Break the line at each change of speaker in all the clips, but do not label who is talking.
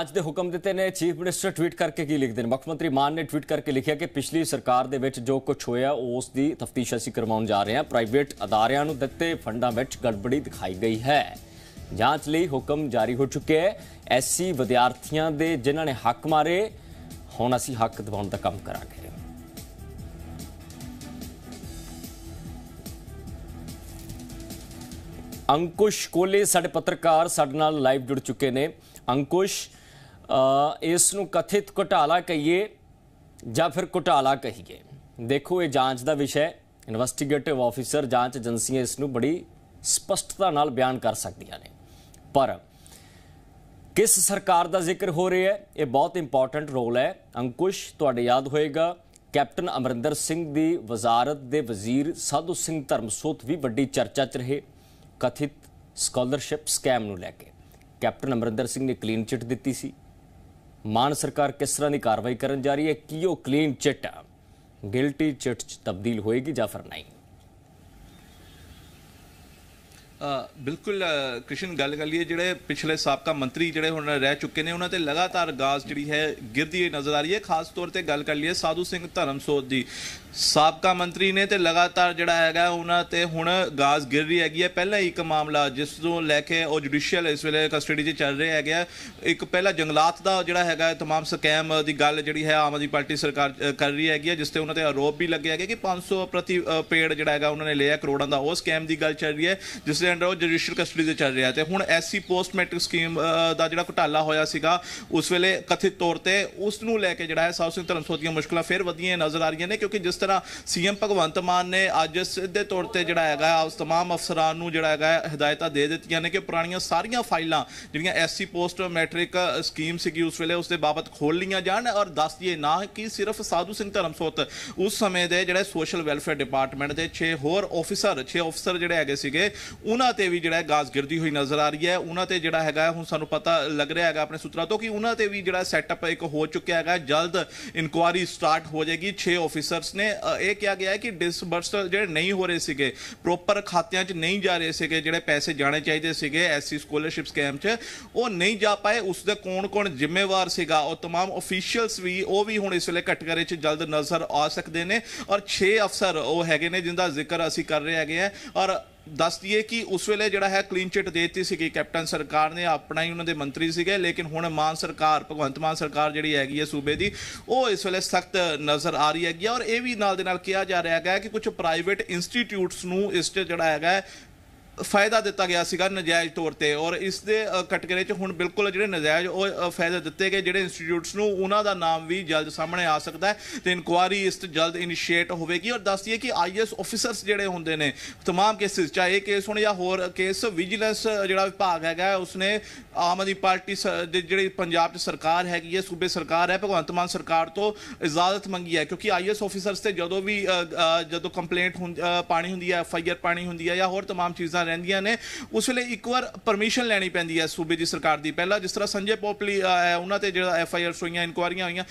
ਅੱਜ ਦੇ ਹੁਕਮ ਦਿੱਤੇ ਨੇ ਚੀਫ ਮਿਨਿਸਟਰ ਟਵੀਟ ਕਰਕੇ ਕੀ ਲਿਖਦੇ ਨੇ ਮੁੱਖ ਮੰਤਰੀ ਮਾਨ ਨੇ ਟਵੀਟ ਕਰਕੇ ਲਿਖਿਆ ਕਿ ਪਿਛਲੀ ਸਰਕਾਰ ਦੇ ਵਿੱਚ ਜੋ ਕੁਝ ਹੋਇਆ ਉਸ ਦੀ ਤਫਤੀਸ਼ ਅਸੀਂ ਕਰਵਾਉਣ ਜਾ ਰਹੇ ਹਾਂ ਪ੍ਰਾਈਵੇਟ ਅਦਾਰਿਆਂ ਨੂੰ ਦਿੱਤੇ ਫੰਡਾਂ ਵਿੱਚ ਗੜਬੜੀ ਦਿਖਾਈ ਗਈ ਹੈ ਜਾਂਚ ਲਈ ਹੁਕਮ ਜਾਰੀ ਹੋ ਚੁੱਕਿਆ ਹੈ ਐਸਸੀ ਵਿਦਿਆਰਥੀਆਂ ਦੇ ਜਿਨ੍ਹਾਂ ਨੇ ਹੱਕ ਮਾਰੇ ਹੁਣ ਅਸੀਂ ਹੱਕ ਦਿਵਾਉਣ ਦਾ ਕੰਮ ਕਰਾਂਗੇ ਅੰਕੁਸ਼ ਕੋਲੇ ਸਾਡੇ ਪੱਤਰਕਾਰ ਸਾਡੇ ਨਾਲ ਲਾਈਵ ਜੁੜ ਚੁੱਕੇ ਨੇ ਅੰਕੁਸ਼ ਇਸ ਨੂੰ ਕਥਿਤ ਘੁਟਾਲਾ ਕਹੀਏ ਜਾਂ ਫਿਰ ਘੁਟਾਲਾ ਕਹੀਏ ਦੇਖੋ ਇਹ ਜਾਂਚ ਦਾ ਵਿਸ਼ਾ ਇਨਵੈਸਟੀਗੇਟਿਵ ਆਫੀਸਰ ਜਾਂਚ ਏਜੰਸੀਆਂ ਇਸ ਨੂੰ ਬੜੀ ਸਪਸ਼ਟਤਾ ਨਾਲ ਬਿਆਨ ਕਰ ਸਕਦੀਆਂ ਨੇ ਪਰ ਕਿਸ ਸਰਕਾਰ ਦਾ ਜ਼ਿਕਰ ਹੋ ਰਿਹਾ ਹੈ ਇਹ ਬਹੁਤ ਇੰਪੋਰਟੈਂਟ ਰੋਲ ਹੈ ਅੰਕੁਸ਼ ਤੁਹਾਡੇ ਯਾਦ ਹੋਏਗਾ ਕੈਪਟਨ ਅਮਰਿੰਦਰ ਸਿੰਘ ਦੀ ਵਜ਼ਾਰਤ ਦੇ ਵਜ਼ੀਰ ਸਾਧੂ ਸਿੰਘ ਧਰਮਸੋਤ ਵੀ ਵੱਡੀ ਚਰਚਾ 'ਚ ਰਹੇ ਕਥਿਤ ਸਕਾਲਰਸ਼ਿਪ ਸਕੈਮ ਨੂੰ ਲੈ ਕੇ ਕੈਪਟਨ ਅਮਰਿੰਦਰ ਸਿੰਘ ਨੇ ਕਲੀਨ ਚਿੱਟ ਦਿੱਤੀ ਸੀ ਮਾਨ ਸਰਕਾਰ ਕਿਸ ਤਰ੍ਹਾਂ ਦੀ ਕਾਰਵਾਈ ਕਰਨ ਜਾ ਰਹੀ ਹੈ ਕਿ ਉਹ ਕਲੀਨ ਚਿੱਟ ਗਿਲਟੀ ਚਿੱਟ ਚ ਤਬਦੀਲ ਹੋਏਗੀ ਜਾਂ ਫਿਰ ਨਹੀਂ
ਬਿਲਕੁਲ ਕ੍ਰਿਸ਼ਨ ਗੱਲ ਕਰ ਲਈਏ ਜਿਹੜੇ ਪਿਛਲੇ ਸਾਬਕਾ ਮੰਤਰੀ ਜਿਹੜੇ ਹੁਣ ਰਹਿ ਚੁੱਕੇ ਨੇ ਉਹਨਾਂ ਤੇ ਲਗਾਤਾਰ ਗਾਜ਼ ਜਿਹੜੀ ਹੈ ਗਿਰਦੀ ਨਜ਼ਰ ਆ ਰਹੀ ਹੈ ਖਾਸ ਤੌਰ ਤੇ ਗੱਲ ਕਰ ਲਈਏ ਸਾਧੂ ਸਿੰਘ ਧਰਮਸੋਤ ਦੀ ਸਾਬਕਾ ਮੰਤਰੀ ਨੇ ਤੇ ਲਗਾਤਾਰ ਜਿਹੜਾ ਹੈਗਾ ਉਹਨਾਂ ਤੇ ਹੁਣ ਗਾਜ਼ ਗਿਰ ਰਹੀ ਹੈਗੀ ਹੈ ਪਹਿਲਾਂ ਇੱਕ ਮਾਮਲਾ ਜਿਸ ਤੋਂ ਲੈ ਕੇ ਉਹ ਜੁਡੀਸ਼ੀਅਲ ਇਸ ਵੇਲੇ ਕਸਟਡੀ 'ਚ ਚੱਲ ਰਿਹਾ ਹੈਗਾ ਇੱਕ ਪਹਿਲਾ ਜੰਗਲਾਤ ਦਾ ਜਿਹੜਾ ਹੈਗਾ ਤਮਾਮ ਸਕੈਮ ਦੀ ਗੱਲ ਜਿਹੜੀ ਹੈ ਆਮ ਆਦਮੀ ਪਾਰਟੀ ਸਰਕਾਰ ਕਰ ਰਹੀ ਹੈਗੀ ਜਿਸ ਤੇ ਉਹਨਾਂ ਤੇ ਆਰੋਪ ਵੀ ਲੱਗਿਆ ਹੈਗਾ ਕਿ 500 ਪ੍ਰਤੀ ਪੇੜ ਜਿਹੜਾ ਹੈਗਾ ਉਹਨਾਂ ਨੇ ਲਿਆ ਕਰੋੜਾਂ ਦਾ ਉਹ ਸਕੈਮ ਦੀ ਗੱਲ ਚੱਲ ਰਹੀ ਹੈ ਜਿਸ ਪ੍ਰੈਜ਼ੀਡੈਂਟ ਉਹ ਜੁਡੀਸ਼ੀਅਲ ਕਸਟਡੀ ਦੇ ਚੱਲ ਰਿਹਾ ਤੇ ਹੁਣ ਐਸਸੀ ਪੋਸਟ ਮੈਟ੍ਰਿਕ ਸਕੀਮ ਦਾ ਜਿਹੜਾ ਘੁਟਾਲਾ ਹੋਇਆ ਸੀਗਾ ਉਸ ਵੇਲੇ ਕਥਿਤ ਤੌਰ ਤੇ ਉਸ ਨੂੰ ਲੈ ਕੇ ਜਿਹੜਾ ਹੈ ਸਾਊਥ ਸਿੰਧ ਧਰਮਸੋਤ ਦੀਆਂ ਮੁਸ਼ਕਲਾਂ ਫੇਰ ਵਧੀਆਂ ਨਜ਼ਰ ਆ ਰਹੀਆਂ ਨੇ ਕਿਉਂਕਿ ਜਿਸ ਤਰ੍ਹਾਂ ਸੀਐਮ ਭਗਵੰਤ ਮਾਨ ਨੇ ਅੱਜ ਸਿੱਧੇ ਤੌਰ ਤੇ ਜਿਹੜਾ ਹੈਗਾ ਉਸ तमाम ਅਫਸਰਾਂ ਨੂੰ ਜਿਹੜਾ ਹੈਗਾ ਹਦਾਇਤਾਂ ਦੇ ਦਿੱਤੀਆਂ ਨੇ ਕਿ ਪੁਰਾਣੀਆਂ ਸਾਰੀਆਂ ਫਾਈਲਾਂ ਜਿਹੜੀਆਂ ਐਸਸੀ ਪੋਸਟ ਮੈਟ੍ਰਿਕ ਸਕੀਮ ਸੀਗੀ ਉਸ ਵੇਲੇ ਉਸ ਦੇ ਬਾਬਤ ਖੋਲ ਲੀਆਂ ਜਾਣ ਔਰ ਦੱਸ ਦਈਏ ਨਾ ਕਿ ਸਿਰਫ ਸਾਧੂ ਸਿੰਘ ਧਰਮਸੋਤ ਉਸ ਸਮੇਂ ਦੇ ਜਿਹੜੇ ਸੋਸ਼ਲ ਵੈਲਫੇਅਰ ਡਿਪਾਰਟਮੈਂਟ ਦੇ 6 ਹੋਰ ਅਫਸਰ 6 ਅਫਸਰ ਜਿਹੜੇ ਹੈਗੇ ਸੀਗੇ ਉਹਨਾਂ ਤੇ ਵੀ ਜਿਹੜਾ ਗਾਜ਼ ਗਿਰਦੀ ਹੋਈ ਨਜ਼ਰ ਆ ਰਹੀ ਹੈ ਉਹਨਾਂ ਤੇ ਜਿਹੜਾ ਹੈਗਾ ਹੁਣ ਸਾਨੂੰ ਪਤਾ ਲੱਗ ਰਿਹਾ ਹੈਗਾ ਆਪਣੇ ਸੂਤਰਾਂ ਤੋਂ ਕਿ ਉਹਨਾਂ ਤੇ ਵੀ ਜਿਹੜਾ ਸੈਟਅਪ ਇੱਕ ਹੋ ਚੁੱਕਿਆ ਹੈਗਾ ਜਲਦ ਇਨਕੁਆਰੀ ਸਟਾਰਟ ਹੋ ਜਾਏਗੀ 6 ਆਫੀਸਰਸ ਨੇ ਇਹ ਕਿਹਾ ਗਿਆ ਹੈ ਕਿ ਡਿਸਬਰਸ ਜਿਹੜੇ ਨਹੀਂ ਹੋ ਰਹੇ ਸੀਗੇ ਪ੍ਰੋਪਰ ਖਾਤਿਆਂ 'ਚ ਨਹੀਂ ਜਾ ਰਹੇ ਸੀਗੇ ਜਿਹੜੇ ਪੈਸੇ ਜਾਣੇ ਚਾਹੀਦੇ ਸੀਗੇ ਐਸਸੀ ਸਕਾਲਰਸ਼ਿਪ ਸਕੈਮ 'ਚ ਉਹ ਨਹੀਂ ਜਾ ਪਾਏ ਉਸ ਦੇ ਕੌਣ-ਕੌਣ ਜ਼ਿੰਮੇਵਾਰ ਸੀਗਾ ਉਹ तमाम ਆਫੀਸ਼ੀਅਲਸ ਵੀ ਉਹ ਵੀ ਹੁਣ ਇਸ ਵੇਲੇ ਕਟਕਰੇ 'ਚ ਜਲਦ ਨਜ਼ਰ ਆ ਸਕਦੇ ਨੇ ਔਰ 6 ਅਫਸਰ ਉਹ ਹੈਗੇ ਨੇ ਜਿੰਦਾ ਜ਼ਿਕਰ ਅਸੀਂ ਕਰ ਰਹੇ ਹੈਗੇ ਆ ਔਰ ਦੱਸ ਦਈਏ ਕਿ ਉਸ ਵੇਲੇ ਜਿਹੜਾ ਹੈ ਕਲੀਨ ਚਿਟ ਦੇਤੀ ਸੀਗੀ ਕੈਪਟਨ ਸਰਕਾਰ ਨੇ ਆਪਣਾ ਹੀ ਉਹਨਾਂ ਦੇ ਮੰਤਰੀ ਸੀਗੇ ਲੇਕਿਨ ਹੁਣ ਮਾਨ ਸਰਕਾਰ ਭਗਵੰਤ ਮਾਨ ਸਰਕਾਰ ਜਿਹੜੀ ਹੈਗੀ ਹੈ ਸੂਬੇ ਦੀ ਉਹ ਇਸ ਵੇਲੇ ਸਖਤ ਨਜ਼ਰ ਆ ਰਹੀ ਹੈਗੀ ਔਰ ਇਹ ਵੀ ਨਾਲ ਦੇ ਨਾਲ ਕਿਹਾ ਜਾ ਰਿਹਾ ਹੈਗਾ ਕਿ ਕੁਝ ਪ੍ਰਾਈਵੇਟ ਇੰਸਟੀਚਿਊਟਸ ਨੂੰ ਇਸ ਤੇ ਜਿਹੜਾ ਹੈਗਾ ਫਾਇਦਾ ਦਿੱਤਾ ਗਿਆ ਸੀਗਾ ਨਜਾਇਜ਼ ਤੌਰ ਤੇ ਔਰ ਇਸ ਦੇ ਕਟਕਰੇ 'ਚ ਹੁਣ ਬਿਲਕੁਲ ਜਿਹੜੇ ਨਜਾਇਜ਼ ਉਹ ਫਾਇਦਾ ਦਿੱਤੇ ਗਏ ਜਿਹੜੇ ਇੰਸਟੀਚਿਊਟਸ ਨੂੰ ਉਹਨਾਂ ਦਾ ਨਾਮ ਵੀ ਜਲਦ ਸਾਹਮਣੇ ਆ ਸਕਦਾ ਹੈ ਤੇ ਇਨਕੁਆਰੀ ਇਸ ਤੇ ਜਲਦ ਇਨੀਸ਼ੀਏਟ ਹੋਵੇਗੀ ਔਰ ਦੱਸਦੀ ਹੈ ਕਿ ਆਈਐਸ ਆਫੀਸਰਸ ਜਿਹੜੇ ਹੁੰਦੇ ਨੇ तमाम ਕੇਸਿਸ ਚਾਹੇ ਇਹ ਕੇਸ ਹੋਣ ਜਾਂ ਹੋਰ ਕੇਸ ਵਿਜੀਲੈਂਸ ਜਿਹੜਾ ਵਿਭਾਗ ਹੈਗਾ ਉਸਨੇ ਆਮ ਆਦਮੀ ਪਾਰਟੀ ਦੇ ਜਿਹੜੀ ਪੰਜਾਬ ਦੀ ਸਰਕਾਰ ਹੈਗੀ ਹੈ ਸੂਬੇ ਸਰਕਾਰ ਹੈ ਭਗਵੰਤ ਮਾਨ ਸਰਕਾਰ ਤੋਂ ਇਜਾਜ਼ਤ ਮੰਗੀ ਹੈ ਕਿਉਂਕਿ ਆਈਐਸ ਆਫੀਸਰਸ ਤੇ ਜਦੋਂ ਵੀ ਜਦੋਂ ਕੰਪਲੇਂਟ ਪਾਣੀ ਹੁੰਦੀ ਹੈ ਐਫਆਈਆਰ ਪਾਣੀ ਹੁੰਦੀ ਹੈ ਜਾਂ ਹੋਰ तमाम ਚੀਜ਼ਾਂ ਰਹਿੰਦੀਆਂ ਨੇ ਉਸ ਵੇਲੇ ਇੱਕ ਵਾਰ ਪਰਮਿਸ਼ਨ ਲੈਣੀ ਪੈਂਦੀ ਹੈ ਸੂਬੇ ਦੀ ਸਰਕਾਰ ਦੀ ਪਹਿਲਾਂ ਜਿਸ ਤਰ੍ਹਾਂ ਸੰਜੇ ਪੋਪਲੀ ਉਹਨਾਂ ਤੇ ਜਿਹੜਾ ਐਫ ਆਈ ਆਰ ਸੋਈਆਂ ਇਨਕੁਆਰੀਆਂ ਹੋਈਆਂ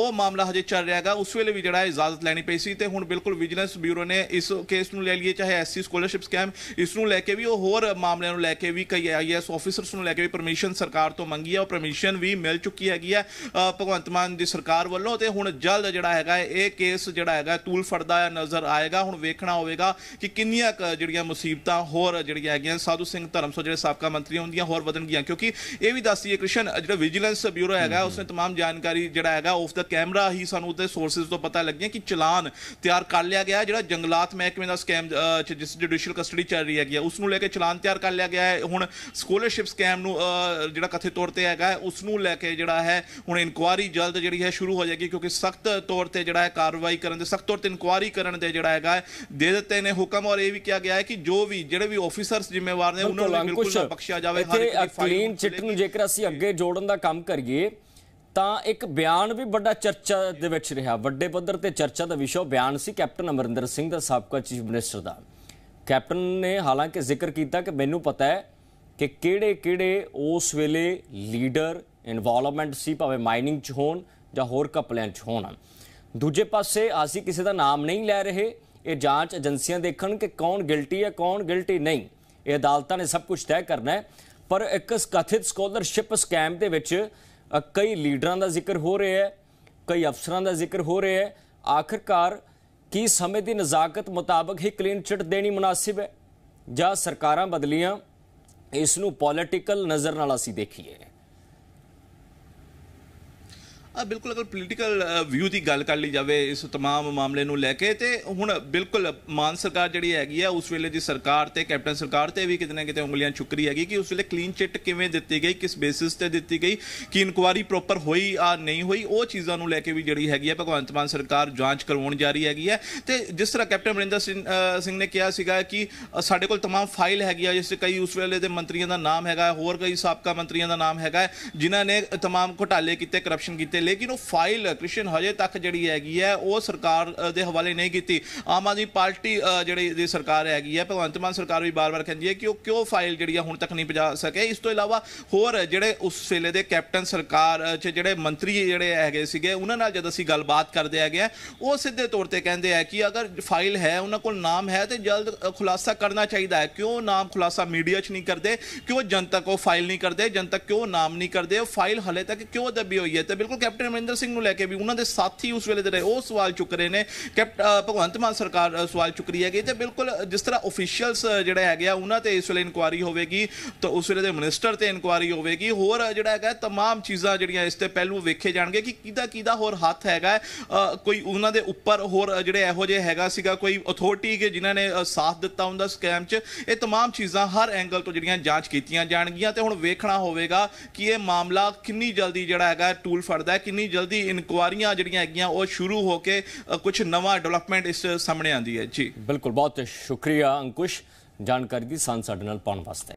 ਉਹ ਮਾਮਲਾ ਹਜੇ ਚੱਲ ਰਿਹਾ ਹੈਗਾ ਉਸ ਵੇਲੇ ਵੀ ਜਿਹੜਾ ਇਜਾਜ਼ਤ ਲੈਣੀ ਪਈ ਸੀ ਤੇ ਹੁਣ ਬਿਲਕੁਲ ਵਿਜੀਲੈਂਸ ਬਿਊਰੋ ਨੇ ਇਸ ਕੇਸ ਨੂੰ ਲੈ ਲਈਏ ਚਾਹੇ ਐਸਸੀ ਸਕਾਲਰਸ਼ਿਪ ਸਕੈਮ ਇਸ ਨੂੰ ਲੈ ਕੇ ਵੀ ਉਹ ਹੋਰ ਮਾਮਲਿਆਂ ਨੂੰ ਲੈ ਕੇ ਵੀ ਕਈ ਆਈਐਸ ਆਫੀਸਰਸ ਨੂੰ ਲੈ ਕੇ ਵੀ ਪਰਮਿਸ਼ਨ ਸਰਕਾਰ ਤੋਂ ਮੰਗੀ ਹੈ ਉਹ ਪਰਮਿਸ਼ਨ ਵੀ ਮਿਲ ਚੁੱਕੀ ਹੈਗੀ ਹੈ ਭਗਵੰਤ ਮਾਨ ਦੀ ਸਰਕਾਰ ਵੱਲੋਂ ਤੇ ਹੁਣ ਜਲਦ ਜਿਹੜਾ ਹੈਗਾ ਇਹ ਕੇਸ ਜਿਹੜਾ ਹੈਗਾ ਤੂਲ ਫੜਦਾ ਨਜ਼ਰ ਆਏਗਾ ਹੁਣ ਵੇਖਣਾ ਹੋਵੇਗਾ ਕਿ ਕਿੰਨੀਆਂ ਜਿਹੜੀਆਂ ਮੁਸੀਬਤਾਂ ਹੋਰ ਜਿਹੜੀਆਂ ਹੈਗੀਆਂ ਸਾਧੂ ਸਿੰਘ ਧਰਮਸੋ ਜਿਹੜੇ ਸਾਬਕਾ ਮੰਤਰੀ ਹੁੰਦੀਆਂ ਹੋਰ ਵਧਣਗੀਆਂ ਕਿਉਂਕਿ ਇਹ ਵੀ ਦੱਸਦੀ ਹੈ ਕ੍ਰਿਸ਼ਨ ਜਿਹੜਾ ਵਿਜੀਲੈਂਸ ਬਿਊਰੋ ਹੈਗਾ ਉਸਨੇ तमाम ਜਾਣਕਾਰੀ ਜਿਹੜਾ ਹੈਗਾ ਆਫ ਦਾ ਕੈਮਰਾ ਹੀ ਸਾਨੂੰ ਉਹਦੇ ਸੋਰਸਸ ਤੋਂ ਪਤਾ ਲੱਗਿਆ ਕਿ ਚਲਾਨ ਤਿਆਰ ਕਰ ਲਿਆ ਗਿਆ ਜਿਹੜਾ ਜੰਗਲਾਤ ਮਹਿਕਮੇ ਦਾ ਸਕੈਮ ਜਿਸ ਜੁਡੀਸ਼ੀਅਲ ਕਸਟਡੀ ਚੱਲ ਰਹੀ ਹੈਗੀ ਉਸ ਨੂੰ ਲੈ ਕੇ ਚਲਾਨ ਤਿਆਰ ਕਰ ਲਿਆ ਗਿਆ ਹੈ ਹੁਣ ਸਕਾਲਰਸ਼ਿਪ ਸਕੈਮ ਨੂੰ ਜਿਹੜਾ ਕਥੇ ਤੌਰ ਤੇ ਹੈਗਾ ਉਸ ਨੂੰ ਲੈ ਕੇ ਜਿਹੜਾ ਹੈ ਹੁਣ ਇਨਕੁਆਰੀ ਜਲਦ ਜਿਹੜੀ ਹੈ ਸ਼ੁਰੂ ਹੋ ਜਾਏਗੀ ਕਿਉਂਕਿ ਸਖਤ ਤੌਰ ਤੇ ਜਿਹੜਾ ਹੈ ਕਾਰਵਾਈ ਕਰਨ ਦੇ ਸਖਤ ਤੌਰ ਤੇ ਇਨਕੁਆਰੀ ਕਰਨ ਦੇ ਜਿਹੜਾ ਹੈਗਾ ਦੇ ਦਿੱਤੇ ਨੇ ਹੁਕਮ ਔਰ ਇਹ ਵੀ ਕਿਹਾ ਗਿਆ ਹੈ ਕਿ ਜੋ ਵੀ ਜਿਹੜੇ ਵੀ ਆਫੀਸਰਸ
ਜ਼ਿੰਮੇਵਾਰ ਨੇ ਉਹਨਾਂ ਨੂੰ ਬਿਲਕੁਲ ਨਾ ਬਖਸ਼ਿਆ ਜਾਵੇ ਹਰ ਇੱਕ ਕਲੀਨ ਚਿੱਟ ਨੂੰ ਜੇਕਰ ਅਸੀਂ ਅੱਗੇ ਜੋੜਨ ਦਾ ਕੰਮ ਕਰੀਏ ਤਾਂ ਇੱਕ ਬਿਆਨ ਵੀ ਵੱਡਾ ਚਰਚਾ ਦੇ ਵਿੱਚ ਰਿਹਾ ਵੱਡੇ ਪੱਧਰ ਤੇ ਚਰਚਾ ਦਾ ਵਿਸ਼ਾ ਬਿਆਨ ਸੀ ਕੈਪਟਨ ਅਮਰਿੰਦਰ ਸਿੰਘ ਦਾ ਸਾਬਕਾ ਚੀਫ ਮਿਨਿਸਟਰ ਦਾ ਕੈਪਟਨ ਨੇ ਹਾਲਾਂਕਿ ਜ਼ਿਕਰ ਕੀਤਾ ਕਿ ਮੈਨੂੰ ਪਤਾ ਹੈ ਕਿ ਕਿਹੜੇ-ਕਿਹੜੇ ਉਸ ਵੇਲੇ ਲੀਡਰ ਇਨਵੋਲਵਮੈਂਟ ਸੀ ਭਾਵੇਂ ਮਾਈਨਿੰਗ 'ਚ ਹੋਣ ਜਾਂ ਹੋਰ ਕਪਲੈਂਟ 'ਚ ਹੋਣ ਦੂਜੇ ਪਾਸੇ ਅਸੀਂ ਕਿਸੇ ਦਾ ਨਾਮ ਨਹੀਂ ਲੈ ਰਹੇ ਇਹ ਜਾਂਚ ਏਜੰਸੀਆਂ ਦੇਖਣ ਕਿ ਕੌਣ ਗਿਲਟੀ ਹੈ ਕੌਣ ਗਿਲਟੀ ਨਹੀਂ ਇਹ ਅਦਾਲਤਾਂ ਨੇ ਸਭ ਕੁਝ ਤੈਅ ਕਰਨਾ ਹੈ ਪਰ ਇੱਕ ਸਕਥਿਤ ਸਕਾਲਰਸ਼ਿਪ ਸਕੈਮ ਦੇ ਵਿੱਚ ਕਈ ਲੀਡਰਾਂ ਦਾ ਜ਼ਿਕਰ ਹੋ ਰਿਹਾ ਹੈ ਕਈ ਅਫਸਰਾਂ ਦਾ ਜ਼ਿਕਰ ਹੋ ਰਿਹਾ ਹੈ ਆਖਰਕਾਰ ਕੀ ਸਮੇਂ ਦੀ ਨਜ਼ਾਕਤ ਮੁਤਾਬਕ ਹੀ ਕਲੀਨ ਚਿਟ ਦੇਣੀ ਮناسب ਹੈ ਜਾਂ ਸਰਕਾਰਾਂ ਬਦਲੀਆਂ ਇਸ ਨੂੰ ਪੋਲਿਟੀਕਲ ਨਜ਼ਰ ਨਾਲ ਅਸੀਂ ਦੇਖੀਏ
ਆ ਬਿਲਕੁਲ ਅਗਰ ਪੋਲੀਟੀਕਲ ਵਿਊ ਦੀ ਗੱਲ ਕਰ ਲਈ ਜਾਵੇ ਇਸ तमाम ਮਾਮਲੇ ਨੂੰ ਲੈ ਕੇ ਤੇ ਹੁਣ ਬਿਲਕੁਲ ਮਾਨ ਸਰਕਾਰ ਜਿਹੜੀ ਹੈਗੀ ਆ ਉਸ ਵੇਲੇ ਦੀ ਸਰਕਾਰ ਤੇ ਕੈਪਟਨ ਸਰਕਾਰ ਤੇ ਵੀ ਕਿਤਨੇ ਕਿਤੇ ਉਂਗਲੀਆਂ ਚੁੱਕ ਰਹੀ ਹੈਗੀ ਕਿ ਉਸ ਵੇਲੇ ਕਲੀਨ ਚਿੱਟ ਕਿਵੇਂ ਦਿੱਤੀ ਗਈ ਕਿਸ ਬੇਸਿਸ ਤੇ ਦਿੱਤੀ ਗਈ ਕਿ ਇਨਕੁਆਰੀ ਪ੍ਰੋਪਰ ਹੋਈ ਆ ਨਹੀਂ ਹੋਈ ਉਹ ਚੀਜ਼ਾਂ ਨੂੰ ਲੈ ਕੇ ਵੀ ਜਿਹੜੀ ਹੈਗੀ ਆ ਭਗਵੰਤ ਮਾਨ ਸਰਕਾਰ ਜਾਂਚ ਕਰਵਾਉਣ ਜਾ ਰਹੀ ਹੈਗੀ ਹੈ ਤੇ ਜਿਸ ਤਰ੍ਹਾਂ ਕੈਪਟਨ ਅਮਰਿੰਦਰ ਸਿੰਘ ਨੇ ਕਿਹਾ ਸੀਗਾ ਕਿ ਸਾਡੇ ਕੋਲ तमाम ਫਾਈਲ ਹੈਗੀ ਆ ਜਿਸ ਤੇ ਕਈ ਉਸ ਵੇਲੇ ਦੇ ਮੰਤਰੀਆਂ ਦਾ ਨਾਮ ਹੈਗਾ ਹੋਰ ਕਈ ਸਾਬਕਾ ਮੰਤਰੀਆਂ ਦਾ ਨਾਮ ਹੈਗਾ ਜਿਨ੍ਹਾਂ ਨੇ तमाम ਘੁਟਾਲੇ ਕੀਤੇ ਕਰਪਸ਼ਨ ਕੀਤੇ ਲੇਕਿਨ ਉਹ ਫਾਈਲ ਕ੍ਰਿਸ਼ਨ ਹਜੇ ਤੱਕ ਜਿਹੜੀ ਹੈਗੀ ਹੈ ਉਹ ਸਰਕਾਰ ਦੇ ਹਵਾਲੇ ਨਹੀਂ ਕੀਤੀ ਆਮ ਆਦਮੀ ਪਾਰਟੀ ਜਿਹੜੀ ਦੀ ਸਰਕਾਰ ਹੈਗੀ ਹੈ ਭਗਵੰਤ ਮਾਨ ਸਰਕਾਰ ਵੀ ਬਾਰ-ਬਾਰ ਕਹਿੰਦੀ ਹੈ ਕਿ ਉਹ ਕਿਉਂ ਫਾਈਲ ਜਿਹੜੀ ਹੁਣ ਤੱਕ ਨਹੀਂ ਪਜਾ ਸਕੇ ਇਸ ਤੋਂ ਇਲਾਵਾ ਹੋਰ ਜਿਹੜੇ ਉਸ ਵੇਲੇ ਦੇ ਕੈਪਟਨ ਸਰਕਾਰ 'ਚ ਜਿਹੜੇ ਮੰਤਰੀ ਜਿਹੜੇ ਹੈਗੇ ਸੀਗੇ ਉਹਨਾਂ ਨਾਲ ਜਦ ਅਸੀਂ ਗੱਲਬਾਤ ਕਰਦੇ ਆ ਗਏ ਉਹ ਸਿੱਧੇ ਤੌਰ ਤੇ ਕਹਿੰਦੇ ਆ ਕਿ ਅਗਰ ਫਾਈਲ ਹੈ ਉਹਨਾਂ ਕੋਲ ਨਾਮ ਹੈ ਤੇ ਜਲਦ ਖੁਲਾਸਾ ਕਰਨਾ ਚਾਹੀਦਾ ਹੈ ਕਿਉਂ ਨਾਮ ਖੁਲਾਸਾ ਮੀਡੀਆ 'ਚ ਨਹੀਂ ਕਰਦੇ ਕਿਉਂ ਜਨਤਾ ਕੋ ਫਾਈਲ ਨਹੀਂ ਕਰਦੇ ਜਨਤਾ ਕਿਉਂ ਨਾਮ ਨਹੀਂ ਕਰਦੇ ਉਹ ਫਾਈਲ ਹਲੇ ਤੱਕ ਕਿਉਂ ਦੱਬੀ ਹੋਈ ਹੈ ਤੇ ਬਿਲਕੁਲ ਕੈਪਟਨ ਅਮਰਿੰਦਰ ਸਿੰਘ ਨੂੰ ਲੈ ਕੇ ਵੀ ਉਹਨਾਂ ਦੇ ਸਾਥੀ ਉਸ ਵੇਲੇ ਦੇ ਰਹੇ ਉਹ ਸਵਾਲ ਚੁੱਕ ਰਹੇ ਨੇ ਕੈਪਟ ਭਗਵੰਤ ਮਾਨ ਸਰਕਾਰ ਸਵਾਲ ਚੁੱਕ ਰਹੀ ਕਿ ਤੇ ਬਿਲਕੁਲ ਜਿਸ ਤਰ੍ਹਾਂ ਅਫੀਸ਼ੀਅਲਸ ਜਿਹੜਾ ਹੈਗੇ ਆ ਉਹਨਾਂ ਤੇ ਇਸ ਵੇਲੇ ਇਨਕੁਆਰੀ ਹੋਵੇਗੀ ਤਾਂ ਉਸ ਵੇਲੇ ਦੇ ਮਿਨਿਸਟਰ ਤੇ ਇਨਕੁਆਰੀ ਹੋਵੇਗੀ ਹੋਰ ਜਿਹੜਾ ਹੈਗਾ तमाम ਚੀਜ਼ਾਂ ਜਿਹੜੀਆਂ ਇਸ ਤੇ ਪਹਿਲੂ ਵੇਖੇ ਜਾਣਗੇ ਕਿ ਕਿਹਦਾ ਕਿਹਦਾ ਹੋਰ ਹੱਥ ਹੈਗਾ ਕੋਈ ਉਹਨਾਂ ਦੇ ਉੱਪਰ ਹੋਰ ਜਿਹੜੇ ਇਹੋ ਜਿਹੇ ਹੈਗਾ ਸੀਗਾ ਕੋਈ ਅਥਾਰਟੀ ਕਿ ਜਿਨ੍ਹਾਂ ਨੇ ਸਾਥ ਦਿੱਤਾ ਹੁੰਦਾ ਸਕੈਮ 'ਚ ਇਹ तमाम ਚੀਜ਼ਾਂ ਹਰ ਐਂਗਲ ਤੋਂ ਜਿਹੜੀਆਂ ਜਾਂਚ ਕੀਤੀਆਂ ਜਾਣਗੀਆਂ ਤੇ ਹੁਣ ਵੇਖਣਾ ਹੋਵੇਗਾ ਕਿ ਇਹ ਮਾਮਲਾ ਕਿੰਨੀ ਜਲਦੀ ਜਿਹੜਾ ਹੈਗਾ ਟੂਲ ਫੜਦਾ ਕਿੰਨੀ ਜਲਦੀ ਇਨਕੁਆਰੀਆਂ ਜਿਹੜੀਆਂ ਹੈਗੀਆਂ ਉਹ ਸ਼ੁਰੂ ਹੋ ਕੇ ਕੁਝ ਨਵਾਂ
ਡਿਵੈਲਪਮੈਂਟ ਇਸ ਸਾਹਮਣੇ ਆਂਦੀ ਹੈ ਜੀ ਬਿਲਕੁਲ ਬਹੁਤ ਸ਼ੁਕਰੀਆ ਅੰਕੁਸ਼ ਜਾਣਕਾਰੀ ਦੀ ਸਾਡੇ ਨਾਲ ਪਾਉਣ ਵਾਸਤੇ